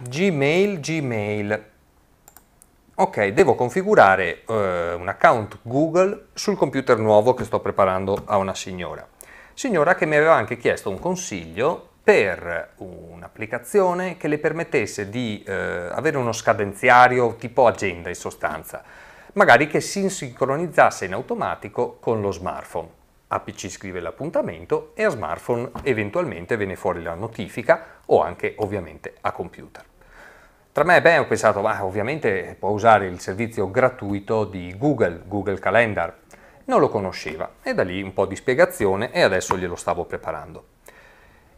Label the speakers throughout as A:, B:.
A: Gmail, Gmail. Ok, devo configurare eh, un account Google sul computer nuovo che sto preparando a una signora. Signora che mi aveva anche chiesto un consiglio per un'applicazione che le permettesse di eh, avere uno scadenziario tipo agenda in sostanza, magari che si sincronizzasse in automatico con lo smartphone. A PC scrive l'appuntamento e a smartphone eventualmente viene fuori la notifica o anche ovviamente a computer. Tra me e Ben ho pensato, ma ovviamente può usare il servizio gratuito di Google, Google Calendar. Non lo conosceva e da lì un po' di spiegazione e adesso glielo stavo preparando.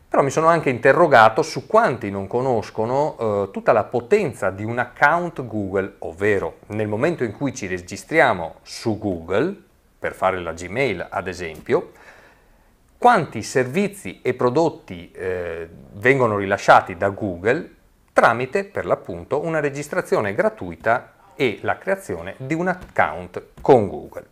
A: Però mi sono anche interrogato su quanti non conoscono eh, tutta la potenza di un account Google, ovvero nel momento in cui ci registriamo su Google, per fare la Gmail ad esempio, quanti servizi e prodotti eh, vengono rilasciati da Google tramite per l'appunto una registrazione gratuita e la creazione di un account con Google.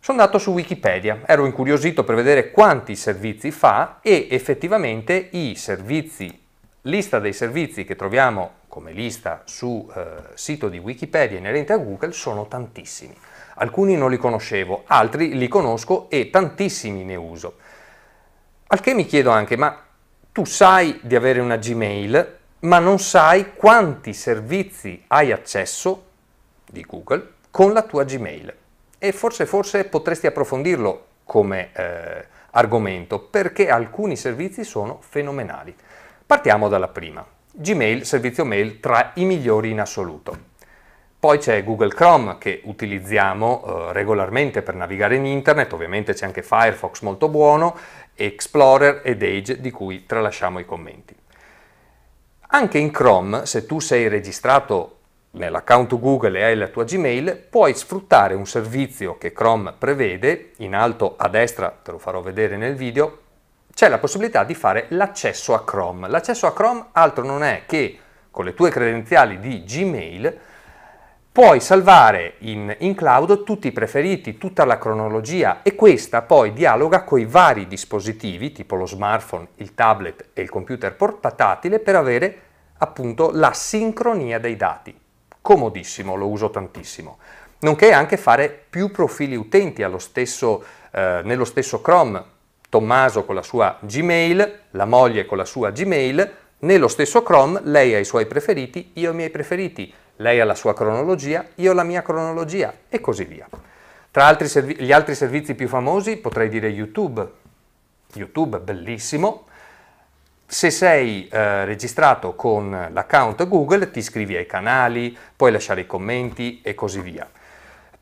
A: Sono andato su Wikipedia, ero incuriosito per vedere quanti servizi fa e effettivamente i servizi, lista dei servizi che troviamo come lista su eh, sito di Wikipedia inerente a Google sono tantissimi. Alcuni non li conoscevo, altri li conosco e tantissimi ne uso. Al che mi chiedo anche, ma tu sai di avere una Gmail, ma non sai quanti servizi hai accesso di Google con la tua Gmail. E forse, forse potresti approfondirlo come eh, argomento, perché alcuni servizi sono fenomenali. Partiamo dalla prima. Gmail, servizio mail tra i migliori in assoluto. Poi c'è Google Chrome che utilizziamo eh, regolarmente per navigare in internet, ovviamente c'è anche Firefox molto buono, Explorer ed Age di cui tralasciamo i commenti. Anche in Chrome, se tu sei registrato nell'account Google e hai la tua Gmail, puoi sfruttare un servizio che Chrome prevede, in alto a destra, te lo farò vedere nel video, c'è la possibilità di fare l'accesso a Chrome. L'accesso a Chrome altro non è che con le tue credenziali di Gmail puoi salvare in, in, cloud tutti i preferiti, tutta la cronologia e questa poi dialoga con i vari dispositivi, tipo lo smartphone, il tablet e il computer portatile, per avere appunto la sincronia dei dati. Comodissimo, lo uso tantissimo. Nonché anche fare più profili utenti stesso, eh, nello stesso Chrome, Tommaso con la sua Gmail, la moglie con la sua Gmail, nello stesso Chrome lei ha i suoi preferiti, io i miei preferiti lei ha la sua cronologia, io la mia cronologia e così via. Tra altri servi- gli altri servizi più famosi potrei dire YouTube, YouTube bellissimo, se sei eh, registrato con l'account Google ti iscrivi ai canali, puoi lasciare i commenti e così via.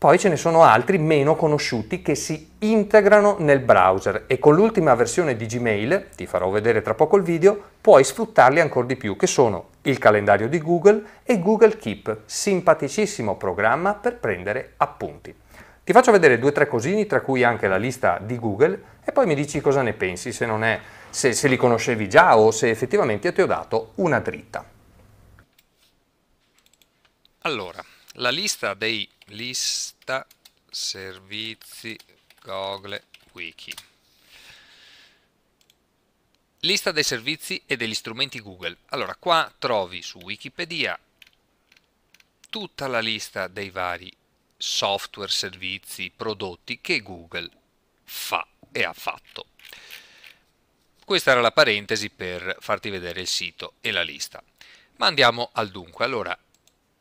A: Poi ce ne sono altri meno conosciuti che si integrano nel browser e con l'ultima versione di Gmail, ti farò vedere tra poco il video, puoi sfruttarli ancora di più, che sono il calendario di Google e Google Keep, simpaticissimo programma per prendere appunti. Ti faccio vedere due o tre cosini, tra cui anche la lista di Google, e poi mi dici cosa ne pensi, se, non è, se, se li conoscevi già o se effettivamente ti ho dato una dritta. Allora, la lista dei list etichetta servizi Google Wiki. Lista dei servizi e degli strumenti Google. Allora, qua trovi su Wikipedia tutta la lista dei vari software, servizi, prodotti che Google fa e ha fatto. Questa era la parentesi per farti vedere il sito e la lista. Ma andiamo al dunque. Allora,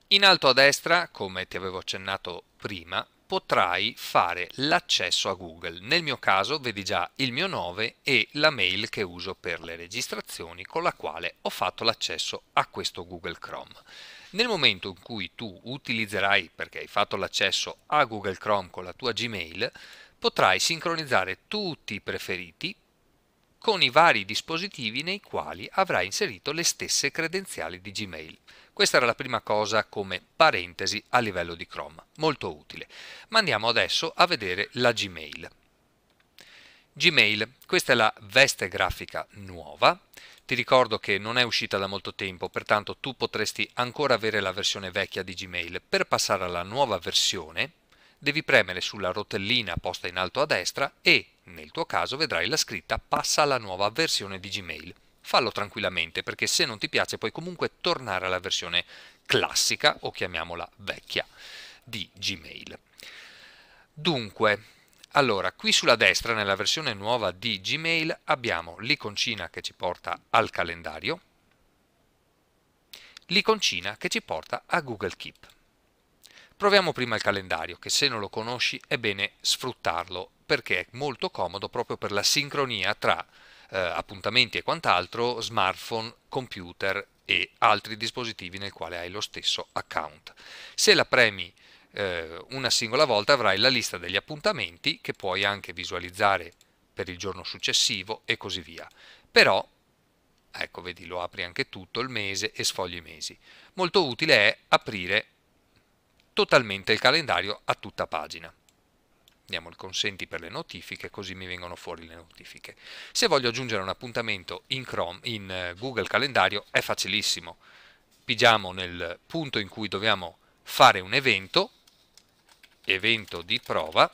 A: in alto a destra, come ti avevo accennato prima potrai fare l'accesso a Google. Nel mio caso vedi già il mio 9 e la mail che uso per le registrazioni con la quale ho fatto l'accesso a questo Google Chrome. Nel momento in cui tu utilizzerai, perché hai fatto l'accesso a Google Chrome con la tua Gmail, potrai sincronizzare tutti i preferiti con i vari dispositivi nei quali avrà inserito le stesse credenziali di Gmail. Questa era la prima cosa come parentesi a livello di Chrome, molto utile. Ma andiamo adesso a vedere la Gmail. Gmail, questa è la veste grafica nuova, ti ricordo che non è uscita da molto tempo, pertanto tu potresti ancora avere la versione vecchia di Gmail. Per passare alla nuova versione devi premere sulla rotellina posta in alto a destra e nel tuo caso vedrai la scritta passa alla nuova versione di Gmail. Fallo tranquillamente perché se non ti piace puoi comunque tornare alla versione classica o chiamiamola vecchia di Gmail. Dunque, allora, qui sulla destra, nella versione nuova di Gmail, abbiamo l'iconcina che ci porta al calendario, l'iconcina che ci porta a Google Keep. Proviamo prima il calendario, che se non lo conosci è bene sfruttarlo perché è molto comodo proprio per la sincronia tra eh, appuntamenti e quant'altro, smartphone, computer e altri dispositivi nel quale hai lo stesso account. Se la premi eh, una singola volta avrai la lista degli appuntamenti che puoi anche visualizzare per il giorno successivo e così via. Però, ecco vedi, lo apri anche tutto il mese e sfogli i mesi. Molto utile è aprire totalmente il calendario a tutta pagina diamo il consenti per le notifiche, così mi vengono fuori le notifiche. Se voglio aggiungere un appuntamento in, Chrome, in eh, Google Calendario è facilissimo. Pigiamo nel punto in cui dobbiamo fare un evento, evento di prova,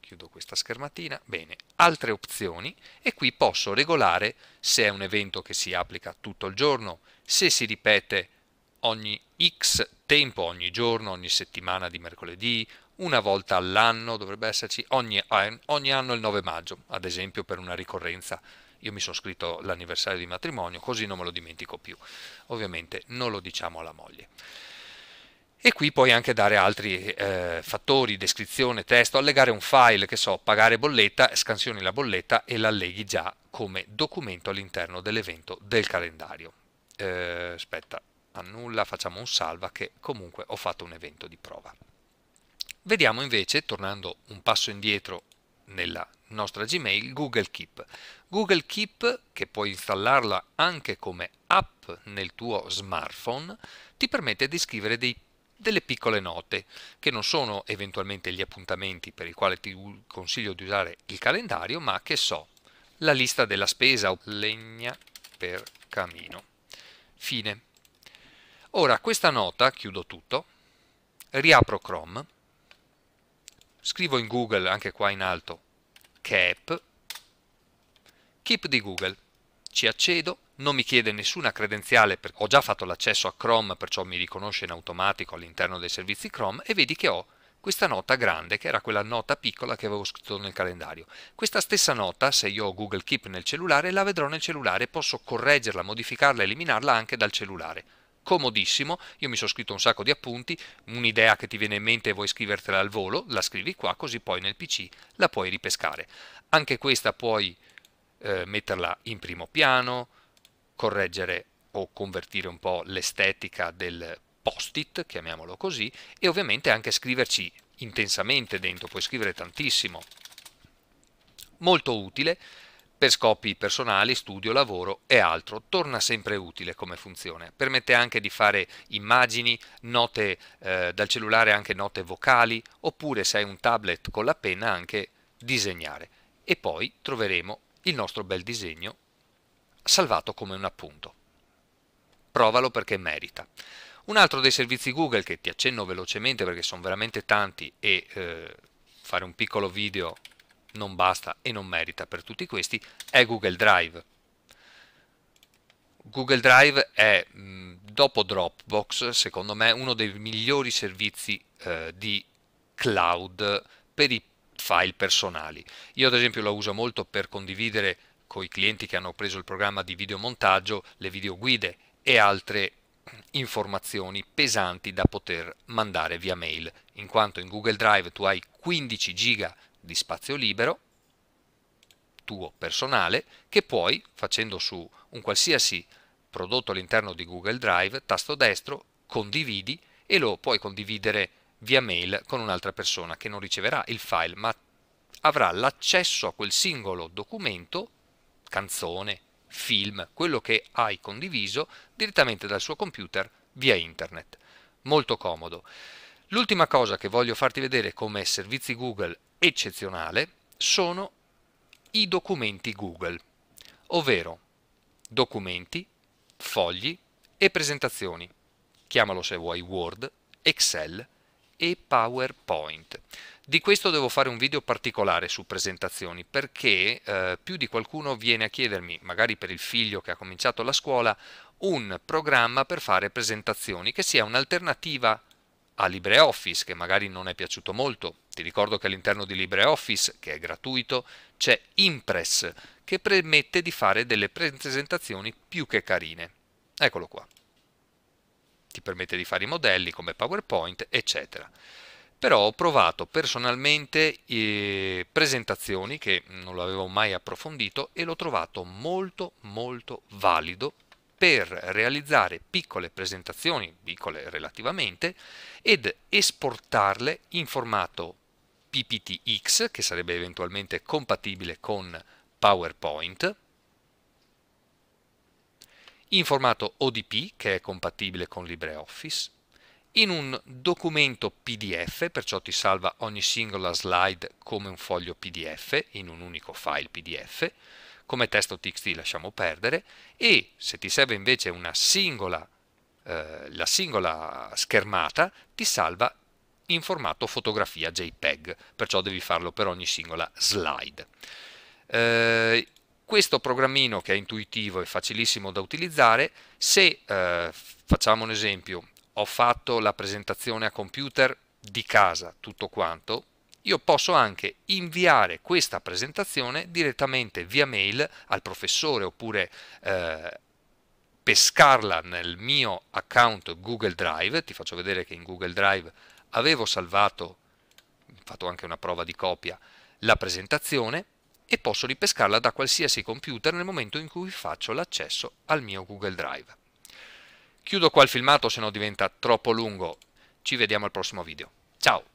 A: chiudo questa schermatina, bene, altre opzioni e qui posso regolare se è un evento che si applica tutto il giorno, se si ripete ogni x tempo, ogni giorno, ogni settimana di mercoledì, una volta all'anno dovrebbe esserci, ogni, ogni anno il 9 maggio, ad esempio per una ricorrenza io mi sono scritto l'anniversario di matrimonio, così non me lo dimentico più. Ovviamente non lo diciamo alla moglie. E qui puoi anche dare altri eh, fattori, descrizione, testo, allegare un file, che so, pagare bolletta, scansioni la bolletta e l'alleghi già come documento all'interno dell'evento del calendario. Eh, aspetta, annulla, facciamo un salva che comunque ho fatto un evento di prova. Vediamo invece, tornando un passo indietro nella nostra Gmail, Google Keep. Google Keep, che puoi installarla anche come app nel tuo smartphone, ti permette di scrivere dei, delle piccole note, che non sono eventualmente gli appuntamenti per i quali ti consiglio di usare il calendario, ma che so, la lista della spesa o legna per camino. Fine. Ora questa nota, chiudo tutto, riapro Chrome, scrivo in Google, anche qua in alto, cap, Keep di Google, ci accedo, non mi chiede nessuna credenziale perché ho già fatto l'accesso a Chrome, perciò mi riconosce in automatico all'interno dei servizi Chrome e vedi che ho questa nota grande, che era quella nota piccola che avevo scritto nel calendario. Questa stessa nota, se io ho Google Keep nel cellulare, la vedrò nel cellulare e posso correggerla, modificarla, eliminarla anche dal cellulare comodissimo, io mi sono scritto un sacco di appunti, un'idea che ti viene in mente e vuoi scrivertela al volo, la scrivi qua così poi nel PC la puoi ripescare. Anche questa puoi eh, metterla in primo piano, correggere o convertire un po' l'estetica del post-it, chiamiamolo così, e ovviamente anche scriverci intensamente dentro, puoi scrivere tantissimo. Molto utile per scopi personali, studio, lavoro e altro. Torna sempre utile come funzione. Permette anche di fare immagini, note eh, dal cellulare, anche note vocali, oppure se hai un tablet con la penna anche disegnare. E poi troveremo il nostro bel disegno salvato come un appunto. Provalo perché merita. Un altro dei servizi Google che ti accenno velocemente perché sono veramente tanti e eh, fare un piccolo video non basta e non merita per tutti questi, è Google Drive. Google Drive è, mm, dopo Dropbox, secondo me, uno dei migliori servizi eh, di cloud per i file personali. Io ad esempio lo uso molto per condividere con i clienti che hanno preso il programma di videomontaggio le videoguide e altre informazioni pesanti da poter mandare via mail, in quanto in Google Drive tu hai 15 giga di spazio libero tuo personale che puoi, facendo su un qualsiasi prodotto all'interno di Google Drive, tasto destro, condividi e lo puoi condividere via mail con un'altra persona che non riceverà il file ma avrà l'accesso a quel singolo documento, canzone, film, quello che hai condiviso direttamente dal suo computer via internet. Molto comodo. L'ultima cosa che voglio farti vedere come servizi Google eccezionale sono i documenti Google, ovvero documenti, fogli e presentazioni. Chiamalo se vuoi Word, Excel e PowerPoint. Di questo devo fare un video particolare su presentazioni perché eh, più di qualcuno viene a chiedermi, magari per il figlio che ha cominciato la scuola, un programma per fare presentazioni che sia un'alternativa a LibreOffice che magari non è piaciuto molto. Ti ricordo che all'interno di LibreOffice, che è gratuito, c'è Impress che permette di fare delle presentazioni più che carine. Eccolo qua. Ti permette di fare i modelli come PowerPoint, eccetera. Però ho provato personalmente eh, presentazioni che non l'avevo mai approfondito e l'ho trovato molto molto valido per realizzare piccole presentazioni, piccole relativamente, ed esportarle in formato PPTX, che sarebbe eventualmente compatibile con PowerPoint, in formato ODP, che è compatibile con LibreOffice, in un documento PDF, perciò ti salva ogni singola slide come un foglio PDF, in un unico file PDF, come testo txt lasciamo perdere e se ti serve invece una singola, eh, la singola schermata ti salva in formato fotografia JPEG, perciò devi farlo per ogni singola slide. Eh, questo programmino che è intuitivo e facilissimo da utilizzare, se eh, facciamo un esempio, ho fatto la presentazione a computer di casa, tutto quanto, io posso anche inviare questa presentazione direttamente via mail al professore oppure eh, pescarla nel mio account Google Drive, ti faccio vedere che in Google Drive avevo salvato, fatto anche una prova di copia, la presentazione e posso ripescarla da qualsiasi computer nel momento in cui faccio l'accesso al mio Google Drive. Chiudo qua il filmato se no diventa troppo lungo, ci vediamo al prossimo video. Ciao!